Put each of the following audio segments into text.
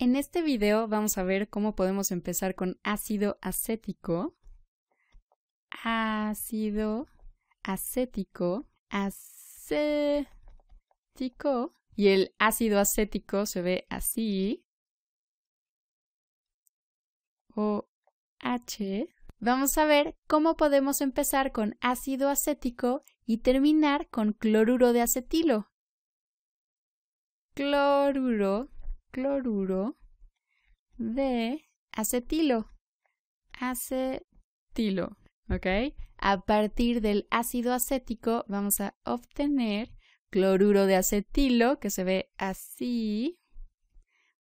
En este video vamos a ver cómo podemos empezar con ácido acético. Ácido acético. Acético. Y el ácido acético se ve así. O H. Vamos a ver cómo podemos empezar con ácido acético y terminar con cloruro de acetilo. Cloruro cloruro de acetilo. Acetilo, ¿ok? A partir del ácido acético vamos a obtener cloruro de acetilo, que se ve así,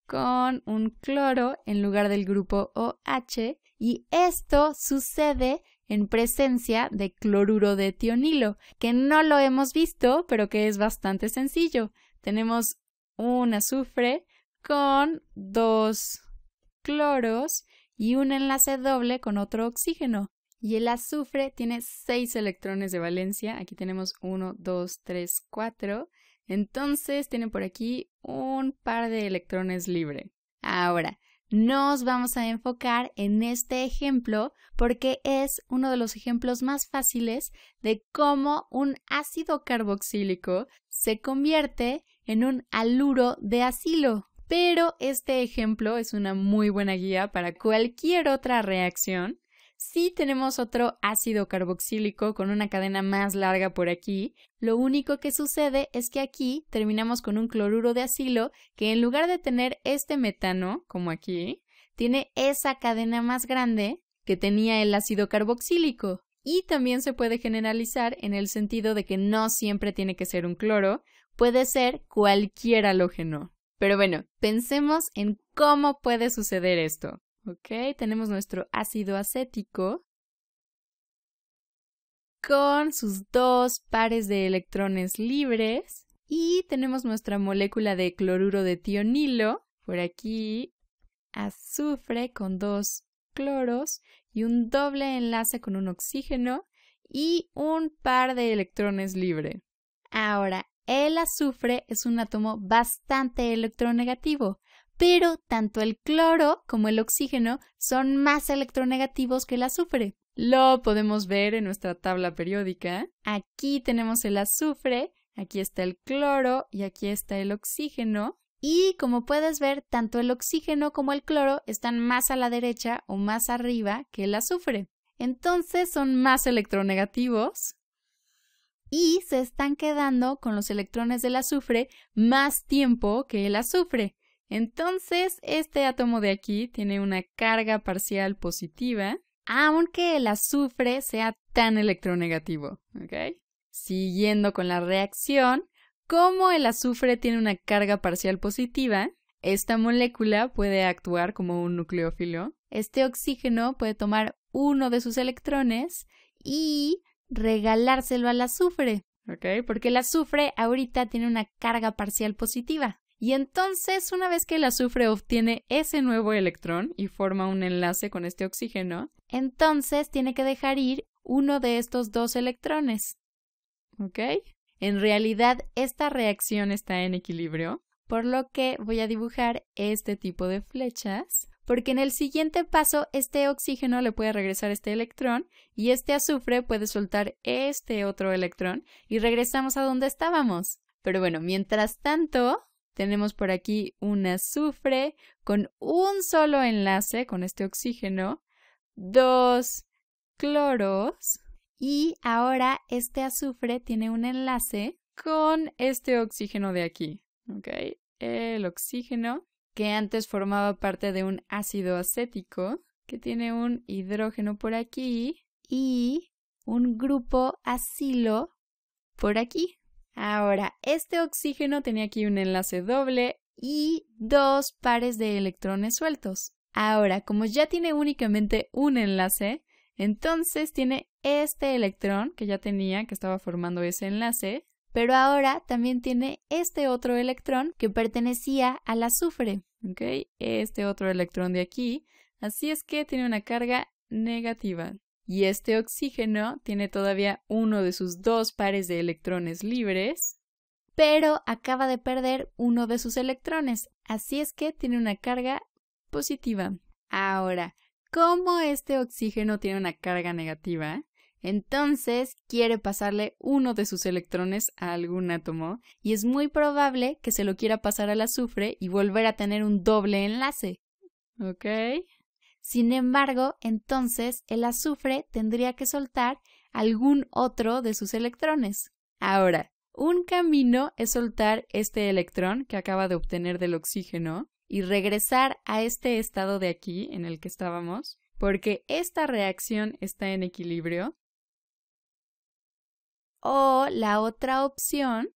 con un cloro en lugar del grupo OH, y esto sucede en presencia de cloruro de tionilo, que no lo hemos visto, pero que es bastante sencillo. Tenemos un azufre con dos cloros y un enlace doble con otro oxígeno. Y el azufre tiene seis electrones de valencia. Aquí tenemos uno, dos, tres, cuatro. Entonces tiene por aquí un par de electrones libre. Ahora, nos vamos a enfocar en este ejemplo porque es uno de los ejemplos más fáciles de cómo un ácido carboxílico se convierte en un aluro de asilo pero este ejemplo es una muy buena guía para cualquier otra reacción. Si tenemos otro ácido carboxílico con una cadena más larga por aquí, lo único que sucede es que aquí terminamos con un cloruro de acilo que en lugar de tener este metano, como aquí, tiene esa cadena más grande que tenía el ácido carboxílico. Y también se puede generalizar en el sentido de que no siempre tiene que ser un cloro, puede ser cualquier halógeno. Pero bueno, pensemos en cómo puede suceder esto. ¿Ok? Tenemos nuestro ácido acético con sus dos pares de electrones libres y tenemos nuestra molécula de cloruro de tionilo, por aquí azufre con dos cloros y un doble enlace con un oxígeno y un par de electrones libre. Ahora, el azufre es un átomo bastante electronegativo, pero tanto el cloro como el oxígeno son más electronegativos que el azufre. Lo podemos ver en nuestra tabla periódica. Aquí tenemos el azufre, aquí está el cloro y aquí está el oxígeno. Y como puedes ver, tanto el oxígeno como el cloro están más a la derecha o más arriba que el azufre. Entonces son más electronegativos y se están quedando con los electrones del azufre más tiempo que el azufre. Entonces, este átomo de aquí tiene una carga parcial positiva, aunque el azufre sea tan electronegativo. Siguiendo con la reacción, como el azufre tiene una carga parcial positiva, esta molécula puede actuar como un nucleófilo. Este oxígeno puede tomar uno de sus electrones y regalárselo al azufre. ¿Ok? Porque el azufre ahorita tiene una carga parcial positiva. Y entonces, una vez que el azufre obtiene ese nuevo electrón y forma un enlace con este oxígeno, entonces tiene que dejar ir uno de estos dos electrones. ¿Ok? En realidad, esta reacción está en equilibrio, por lo que voy a dibujar este tipo de flechas porque en el siguiente paso este oxígeno le puede regresar este electrón y este azufre puede soltar este otro electrón y regresamos a donde estábamos. Pero bueno, mientras tanto, tenemos por aquí un azufre con un solo enlace con este oxígeno, dos cloros y ahora este azufre tiene un enlace con este oxígeno de aquí. ¿Ok? El oxígeno que antes formaba parte de un ácido acético, que tiene un hidrógeno por aquí y un grupo acilo por aquí. Ahora, este oxígeno tenía aquí un enlace doble y dos pares de electrones sueltos. Ahora, como ya tiene únicamente un enlace, entonces tiene este electrón que ya tenía, que estaba formando ese enlace, pero ahora también tiene este otro electrón que pertenecía al azufre. Este otro electrón de aquí, así es que tiene una carga negativa. Y este oxígeno tiene todavía uno de sus dos pares de electrones libres, pero acaba de perder uno de sus electrones, así es que tiene una carga positiva. Ahora, ¿cómo este oxígeno tiene una carga negativa, entonces quiere pasarle uno de sus electrones a algún átomo y es muy probable que se lo quiera pasar al azufre y volver a tener un doble enlace. ¿Ok? Sin embargo, entonces el azufre tendría que soltar algún otro de sus electrones. Ahora, un camino es soltar este electrón que acaba de obtener del oxígeno y regresar a este estado de aquí en el que estábamos, porque esta reacción está en equilibrio o la otra opción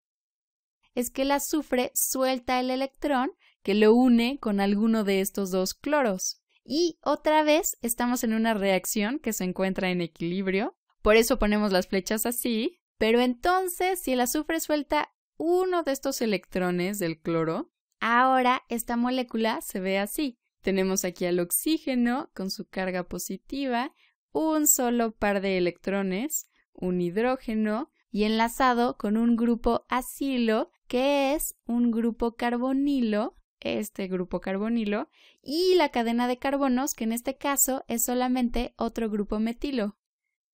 es que el azufre suelta el electrón que lo une con alguno de estos dos cloros. Y otra vez estamos en una reacción que se encuentra en equilibrio, por eso ponemos las flechas así, pero entonces si el azufre suelta uno de estos electrones del cloro, ahora esta molécula se ve así. Tenemos aquí al oxígeno con su carga positiva, un solo par de electrones, un hidrógeno, y enlazado con un grupo acilo, que es un grupo carbonilo, este grupo carbonilo, y la cadena de carbonos, que en este caso es solamente otro grupo metilo.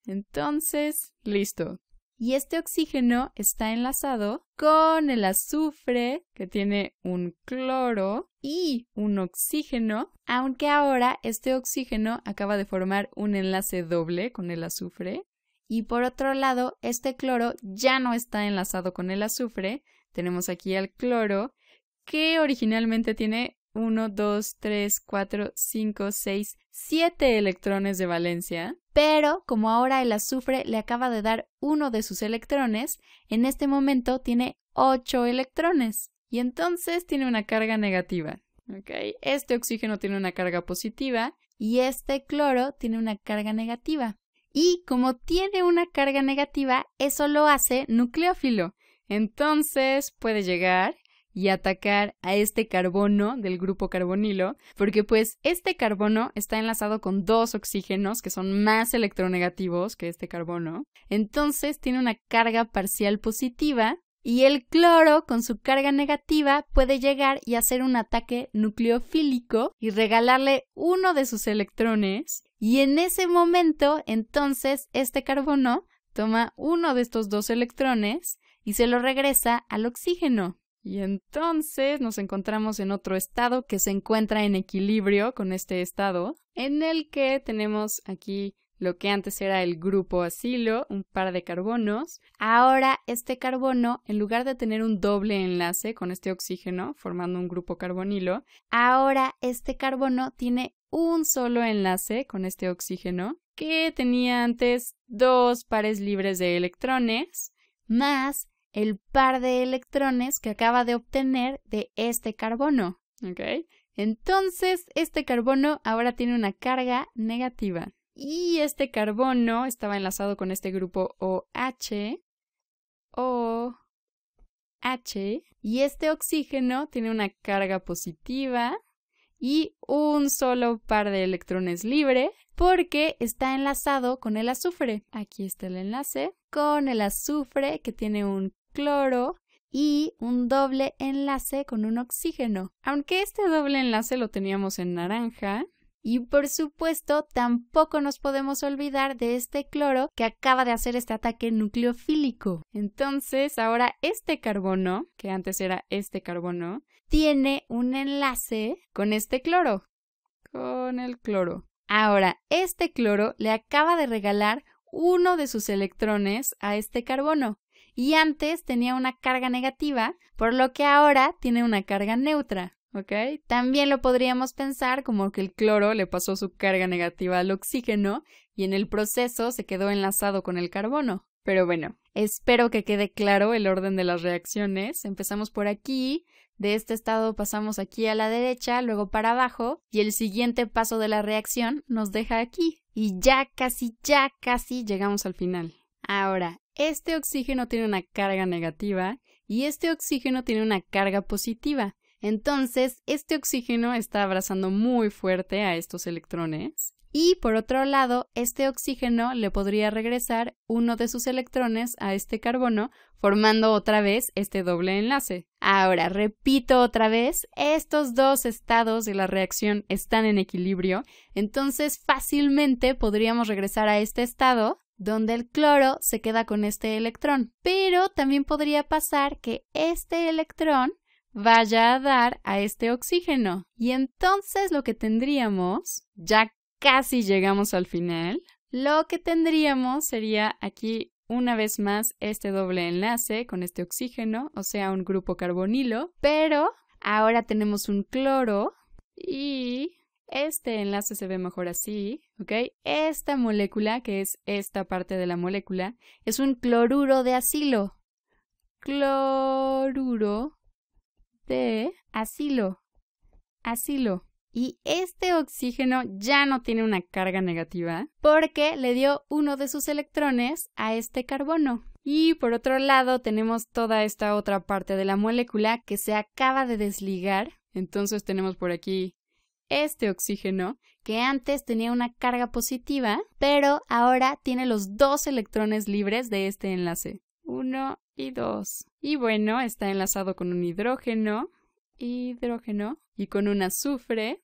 Entonces, listo. Y este oxígeno está enlazado con el azufre, que tiene un cloro y un oxígeno, aunque ahora este oxígeno acaba de formar un enlace doble con el azufre, y por otro lado, este cloro ya no está enlazado con el azufre. Tenemos aquí al cloro, que originalmente tiene 1, 2, 3, 4, 5, 6, 7 electrones de valencia. Pero como ahora el azufre le acaba de dar uno de sus electrones, en este momento tiene 8 electrones. Y entonces tiene una carga negativa. Este oxígeno tiene una carga positiva y este cloro tiene una carga negativa y como tiene una carga negativa, eso lo hace nucleófilo. Entonces puede llegar y atacar a este carbono del grupo carbonilo, porque pues este carbono está enlazado con dos oxígenos que son más electronegativos que este carbono. Entonces tiene una carga parcial positiva y el cloro, con su carga negativa, puede llegar y hacer un ataque nucleofílico y regalarle uno de sus electrones y en ese momento, entonces, este carbono toma uno de estos dos electrones y se lo regresa al oxígeno. Y entonces nos encontramos en otro estado que se encuentra en equilibrio con este estado, en el que tenemos aquí lo que antes era el grupo asilo, un par de carbonos. Ahora este carbono, en lugar de tener un doble enlace con este oxígeno, formando un grupo carbonilo, ahora este carbono tiene un solo enlace con este oxígeno que tenía antes dos pares libres de electrones más el par de electrones que acaba de obtener de este carbono. ¿Ok? Entonces, este carbono ahora tiene una carga negativa. Y este carbono estaba enlazado con este grupo OH, O, H, y este oxígeno tiene una carga positiva y un solo par de electrones libre porque está enlazado con el azufre. Aquí está el enlace con el azufre que tiene un cloro y un doble enlace con un oxígeno. Aunque este doble enlace lo teníamos en naranja, y por supuesto, tampoco nos podemos olvidar de este cloro que acaba de hacer este ataque nucleofílico. Entonces, ahora este carbono, que antes era este carbono, tiene un enlace con este cloro. Con el cloro. Ahora, este cloro le acaba de regalar uno de sus electrones a este carbono, y antes tenía una carga negativa, por lo que ahora tiene una carga neutra. También lo podríamos pensar como que el cloro le pasó su carga negativa al oxígeno y en el proceso se quedó enlazado con el carbono. Pero bueno, espero que quede claro el orden de las reacciones. Empezamos por aquí, de este estado pasamos aquí a la derecha, luego para abajo, y el siguiente paso de la reacción nos deja aquí. Y ya casi, ya casi llegamos al final. Ahora, este oxígeno tiene una carga negativa y este oxígeno tiene una carga positiva. Entonces, este oxígeno está abrazando muy fuerte a estos electrones. Y por otro lado, este oxígeno le podría regresar uno de sus electrones a este carbono, formando otra vez este doble enlace. Ahora, repito otra vez, estos dos estados de la reacción están en equilibrio, entonces fácilmente podríamos regresar a este estado donde el cloro se queda con este electrón. Pero también podría pasar que este electrón vaya a dar a este oxígeno. Y entonces lo que tendríamos, ya casi llegamos al final, lo que tendríamos sería aquí una vez más este doble enlace con este oxígeno, o sea, un grupo carbonilo, pero ahora tenemos un cloro y este enlace se ve mejor así, ¿ok? Esta molécula, que es esta parte de la molécula, es un cloruro de acilo. Cloruro de asilo. Asilo. Y este oxígeno ya no tiene una carga negativa porque le dio uno de sus electrones a este carbono. Y por otro lado tenemos toda esta otra parte de la molécula que se acaba de desligar. Entonces tenemos por aquí este oxígeno que antes tenía una carga positiva, pero ahora tiene los dos electrones libres de este enlace. 1 y 2. Y bueno, está enlazado con un hidrógeno, hidrógeno, y con un azufre,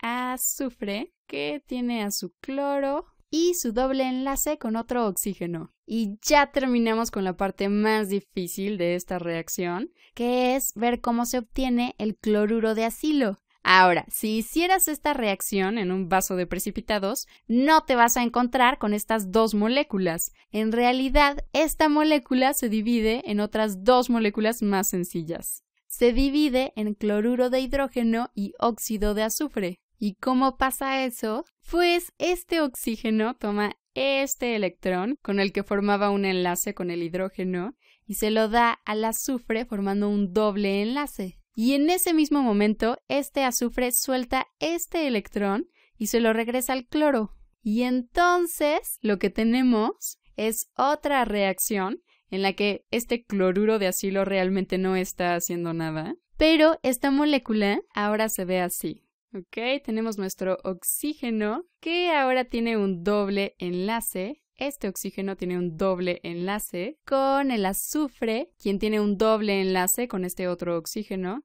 azufre, que tiene a su cloro y su doble enlace con otro oxígeno. Y ya terminamos con la parte más difícil de esta reacción, que es ver cómo se obtiene el cloruro de asilo. Ahora, si hicieras esta reacción en un vaso de precipitados, no te vas a encontrar con estas dos moléculas. En realidad, esta molécula se divide en otras dos moléculas más sencillas. Se divide en cloruro de hidrógeno y óxido de azufre. ¿Y cómo pasa eso? Pues este oxígeno toma este electrón con el que formaba un enlace con el hidrógeno y se lo da al azufre formando un doble enlace y en ese mismo momento este azufre suelta este electrón y se lo regresa al cloro. Y entonces lo que tenemos es otra reacción en la que este cloruro de asilo realmente no está haciendo nada, pero esta molécula ahora se ve así. Ok, tenemos nuestro oxígeno que ahora tiene un doble enlace este oxígeno tiene un doble enlace con el azufre, quien tiene un doble enlace con este otro oxígeno,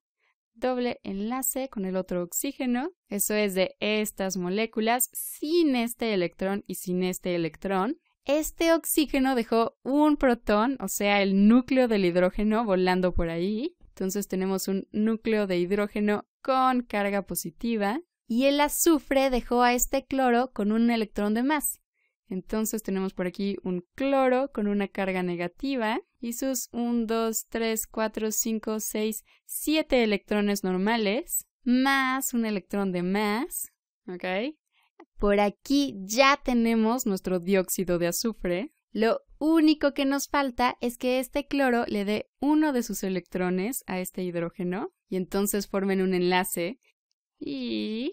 doble enlace con el otro oxígeno, eso es de estas moléculas, sin este electrón y sin este electrón. Este oxígeno dejó un protón, o sea, el núcleo del hidrógeno volando por ahí. Entonces tenemos un núcleo de hidrógeno con carga positiva. Y el azufre dejó a este cloro con un electrón de más. Entonces tenemos por aquí un cloro con una carga negativa y sus 1, 2, 3, 4, 5, 6, 7 electrones normales, más un electrón de más, ¿ok? Por aquí ya tenemos nuestro dióxido de azufre. Lo único que nos falta es que este cloro le dé uno de sus electrones a este hidrógeno y entonces formen un enlace y...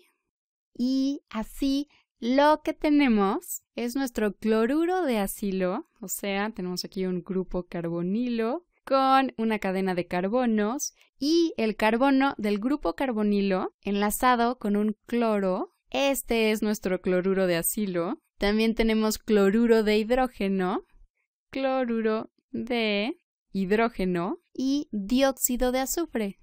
Y así lo que tenemos es nuestro cloruro de acilo, o sea, tenemos aquí un grupo carbonilo con una cadena de carbonos y el carbono del grupo carbonilo enlazado con un cloro. Este es nuestro cloruro de acilo. También tenemos cloruro de hidrógeno, cloruro de hidrógeno y dióxido de azufre.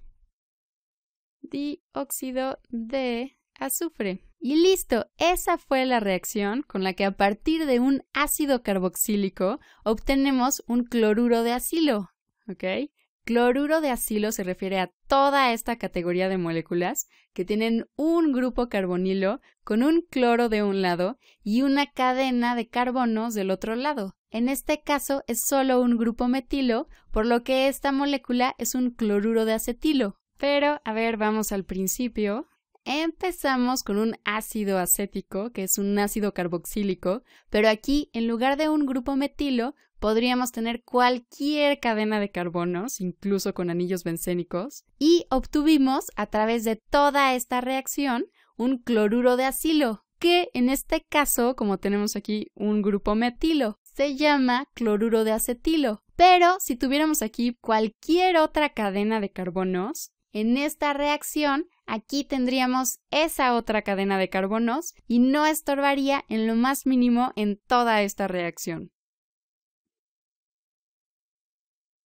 Dióxido de azufre. Y listo, esa fue la reacción con la que a partir de un ácido carboxílico obtenemos un cloruro de acilo. ¿Ok? Cloruro de acilo se refiere a toda esta categoría de moléculas que tienen un grupo carbonilo con un cloro de un lado y una cadena de carbonos del otro lado. En este caso es solo un grupo metilo, por lo que esta molécula es un cloruro de acetilo. Pero, a ver, vamos al principio. Empezamos con un ácido acético, que es un ácido carboxílico, pero aquí, en lugar de un grupo metilo, podríamos tener cualquier cadena de carbonos, incluso con anillos bencénicos, y obtuvimos, a través de toda esta reacción, un cloruro de acilo, que en este caso, como tenemos aquí un grupo metilo, se llama cloruro de acetilo. Pero si tuviéramos aquí cualquier otra cadena de carbonos, en esta reacción aquí tendríamos esa otra cadena de carbonos y no estorbaría en lo más mínimo en toda esta reacción.